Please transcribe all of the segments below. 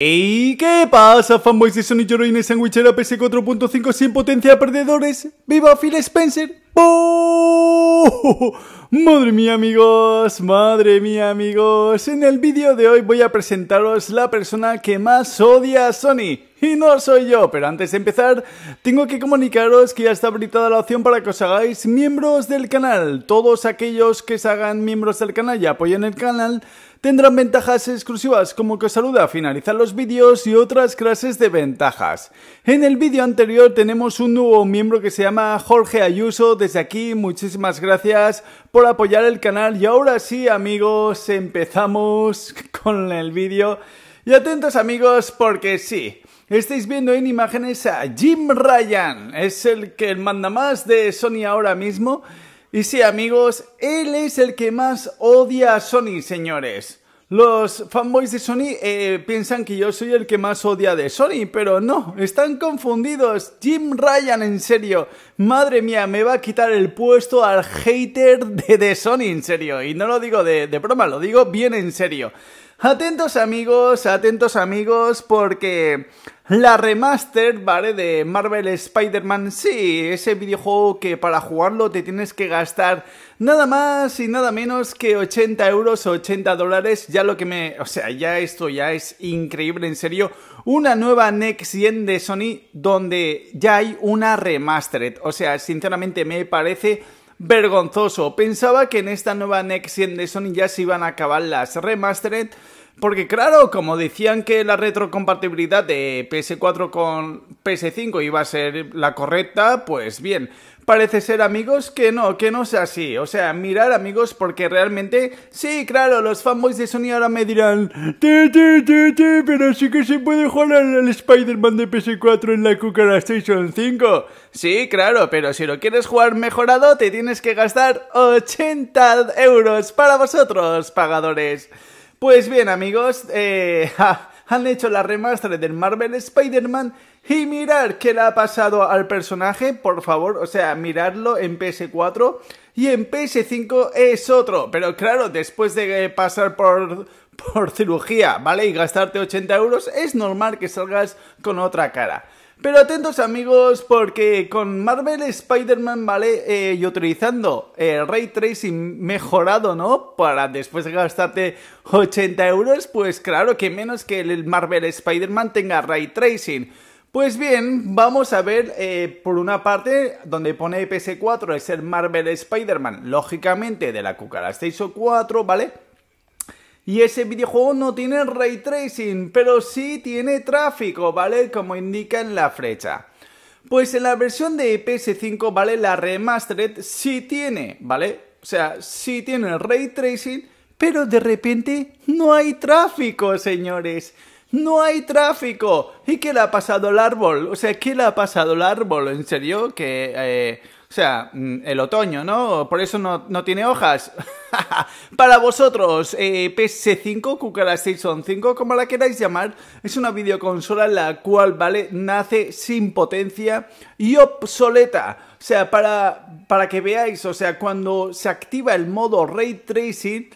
¿Y qué pasa, fanboys de Sony Heroine Sandwichera PC 4.5 sin potencia perdedores? ¡Viva Phil Spencer! Madre mía amigos, madre mía amigos, en el vídeo de hoy voy a presentaros la persona que más odia a Sony. Y no soy yo, pero antes de empezar, tengo que comunicaros que ya está habilitada la opción para que os hagáis miembros del canal. Todos aquellos que se hagan miembros del canal y apoyen el canal tendrán ventajas exclusivas como que os saluda a finalizar los vídeos y otras clases de ventajas. En el vídeo anterior tenemos un nuevo miembro que se llama Jorge Ayuso. Desde aquí, muchísimas gracias por por apoyar el canal. Y ahora sí, amigos, empezamos con el vídeo. Y atentos, amigos, porque sí, estáis viendo en imágenes a Jim Ryan. Es el que manda más de Sony ahora mismo. Y sí, amigos, él es el que más odia a Sony, señores. Los fanboys de Sony eh, piensan que yo soy el que más odia de Sony, pero no, están confundidos. Jim Ryan, en serio. Madre mía, me va a quitar el puesto al hater de, Sony, en serio. Y no lo digo de broma, lo digo bien en serio. Atentos amigos, atentos amigos, porque la remaster, ¿vale? De Marvel Spider-Man, sí, ese videojuego que para jugarlo te tienes que gastar nada más y nada menos que 80 euros, 80 dólares, ya lo que me... O sea, ya esto ya es increíble, en serio. Una nueva Next Gen de Sony donde ya hay una remastered. O sea, sinceramente me parece vergonzoso. Pensaba que en esta nueva Next Gen de Sony ya se iban a acabar las remastered, porque claro, como decían que la retrocompatibilidad de PS4 con PS5 iba a ser la correcta, pues bien, parece ser, amigos, que no, que no sea así. O sea, mirar, amigos, porque realmente, sí, claro, los fanboys de Sony ahora me dirán, te, te, te, te, pero sí que se puede jugar al, Spider-Man de PS4 en la Cucara Station 5. Sí, claro, pero si lo quieres jugar mejorado, te tienes que gastar 80 euros para vosotros, pagadores. Pues bien, amigos, eh... han hecho la remaster del Marvel Spider-Man y mirar qué le ha pasado al personaje, por favor, o sea, mirarlo en PS4 y en PS5 es otro, pero claro, después de pasar por por cirugía, ¿vale? Y gastarte 80 euros es normal que salgas con otra cara. Pero atentos amigos, porque con Marvel Spider-Man, ¿vale? Eh, y utilizando el Ray Tracing mejorado, ¿no? Para después gastarte 80 euros, pues claro que menos que el Marvel Spider-Man tenga Ray Tracing. Pues bien, vamos a ver eh, por una parte donde pone PS4 es el Marvel Spider-Man, lógicamente de la Cucara o 4, ¿vale? Y ese videojuego no tiene ray tracing, pero sí tiene tráfico, ¿vale? Como indica en la flecha. Pues en la versión de PS5, ¿vale? La remastered sí tiene, ¿vale? O sea, sí tiene ray tracing, pero de repente no hay tráfico, señores. No hay tráfico. ¿Y qué le ha pasado al árbol? O sea, ¿qué le ha pasado al árbol? ¿En serio? Que... Eh, o sea, mm, el otoño, ¿no? Por eso no, tiene hojas. Para vosotros, PS5, Cucara 5, como la queráis llamar, es una videoconsola la cual, ¿vale? Nace sin potencia y obsoleta. O sea, para, para que veáis, o sea, cuando se activa el modo Ray Tracing,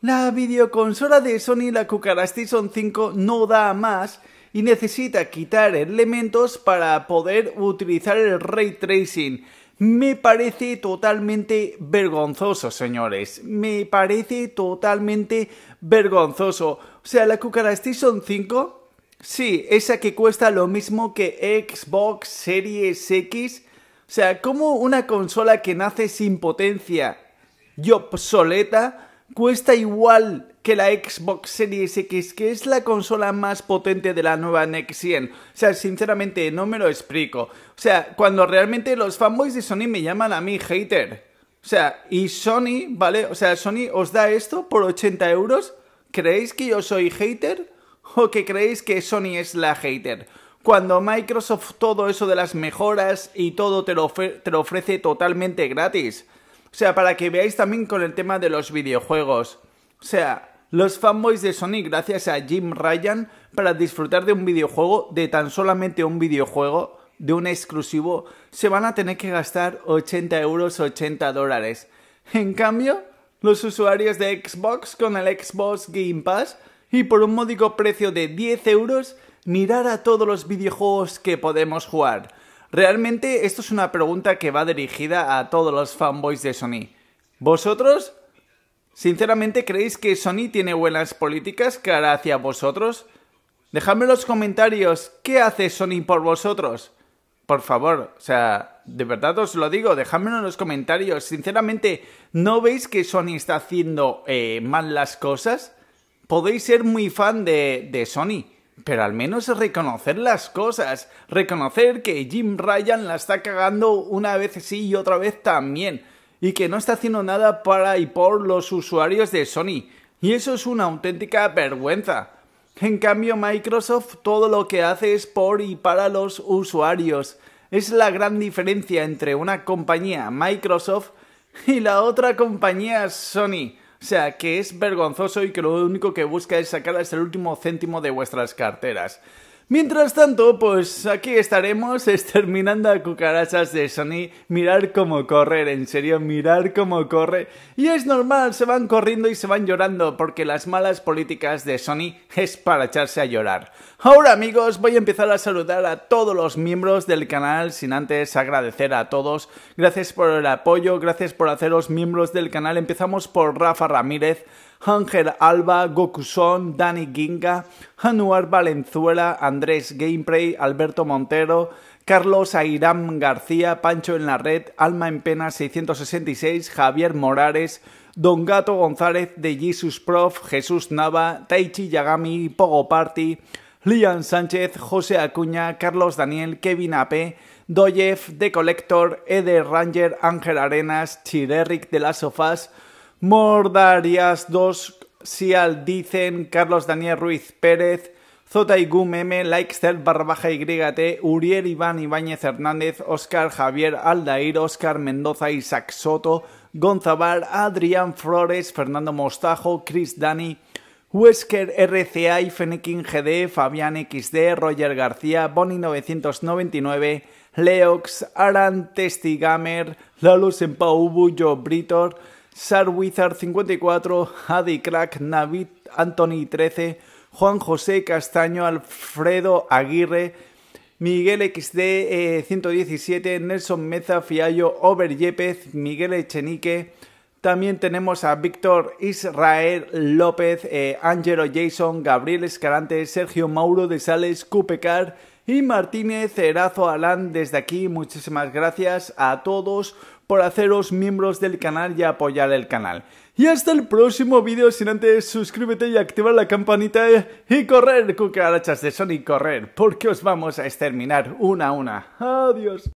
la videoconsola de Sony, la Cucara Station 5, no da más y necesita quitar elementos para poder utilizar el Ray Tracing. Me parece totalmente vergonzoso, señores. Me parece totalmente vergonzoso. O sea, la Cucarastation 5, sí, esa que cuesta lo mismo que Xbox Series X. O sea, como una consola que nace sin potencia y obsoleta cuesta igual que la Xbox Series X, que es la consola más potente de la nueva Next Gen. O sea, sinceramente no me lo explico. O sea, cuando realmente los fanboys de Sony me llaman a mí hater. O sea, y Sony, ¿vale? O sea, Sony os da esto por 80 euros. ¿Creéis que yo soy hater? ¿O que creéis que Sony es la hater? Cuando Microsoft todo eso de las mejoras y todo te te lo ofrece totalmente gratis. O sea, para que veáis también con el tema de los videojuegos. O sea, los fanboys de Sony, gracias a Jim Ryan, para disfrutar de un videojuego, de tan solamente un videojuego, de un exclusivo, se van a tener que gastar 80 euros, 80 dólares. En cambio, los usuarios de Xbox con el Xbox Game Pass y por un módico precio de 10 euros, mirar a todos los videojuegos que podemos jugar. Realmente esto es una pregunta que va dirigida a todos los fanboys de Sony. ¿Vosotros ¿Sinceramente creéis que Sony tiene buenas políticas cara hacia vosotros? Dejadme en los comentarios qué hace Sony por vosotros. Por favor, o sea, de verdad os lo digo, dejadmelo en los comentarios. Sinceramente, ¿no veis que Sony está haciendo eh, mal las cosas? Podéis ser muy fan de, de Sony, pero al menos reconocer las cosas, reconocer que Jim Ryan la está cagando una vez sí y otra vez también y que no está haciendo nada para y por los usuarios de Sony. Y eso es una auténtica vergüenza. En cambio, Microsoft todo lo que hace es por y para los usuarios. Es la gran diferencia entre una compañía Microsoft y la otra compañía Sony. O sea, que es vergonzoso y que lo único que busca es sacar hasta el último céntimo de vuestras carteras. Mientras tanto, pues aquí estaremos exterminando a cucarachas de Sony, mirar cómo correr, en serio, mirar cómo corre. Y es normal, se van corriendo y se van llorando, porque las malas políticas de Sony es para echarse a llorar. Ahora amigos, voy a empezar a saludar a todos los miembros del canal, sin antes agradecer a todos. Gracias por el apoyo, gracias por haceros miembros del canal. Empezamos por Rafa Ramírez. Ángel Alba, Gokuson, Dani Ginga, Januar Valenzuela, Andrés Gameplay, Alberto Montero, Carlos Airam García, Pancho en la Red, Alma en Pena 666, Javier Morales, Don Gato González de Jesus Prof, Jesús Nava, Taichi Yagami, Pogo Party, Lian Sánchez, José Acuña, Carlos Daniel, Kevin Ape, Doyev, De Collector, Eder Ranger, Ángel Arenas, Chideric de las Sofás, Mordarias 2, Sial Dicen, Carlos Daniel Ruiz Pérez, y M, Likester barra baja YT, Uriel Iván Ibáñez Hernández, Oscar Javier Aldair, Oscar Mendoza, Isaac Soto, Gonzabal, Adrián Flores, Fernando Mostajo, Chris Dani, Wesker RCA, Fenequín GD, Fabián XD, Roger García, Boni 999, Leox, Aran Testigamer, en Sempau, Joe Britor, Sar 54, Hadi Crack, Navid Anthony 13, Juan José Castaño, Alfredo Aguirre, Miguel XD 117, eh, Nelson Meza, Fiallo, Over Yepes, Miguel Echenique. También tenemos a Víctor Israel López, Ángelo eh, Angelo Jason, Gabriel Escalante, Sergio Mauro de Sales, Cupecar, y Martínez Erazo Alán. Desde aquí, muchísimas gracias a todos por haceros miembros del canal y apoyar el canal. Y hasta el próximo vídeo, sin antes suscríbete y activar la campanita eh, y correr, cucarachas de Sonic, correr, porque os vamos a exterminar una a una. Adiós.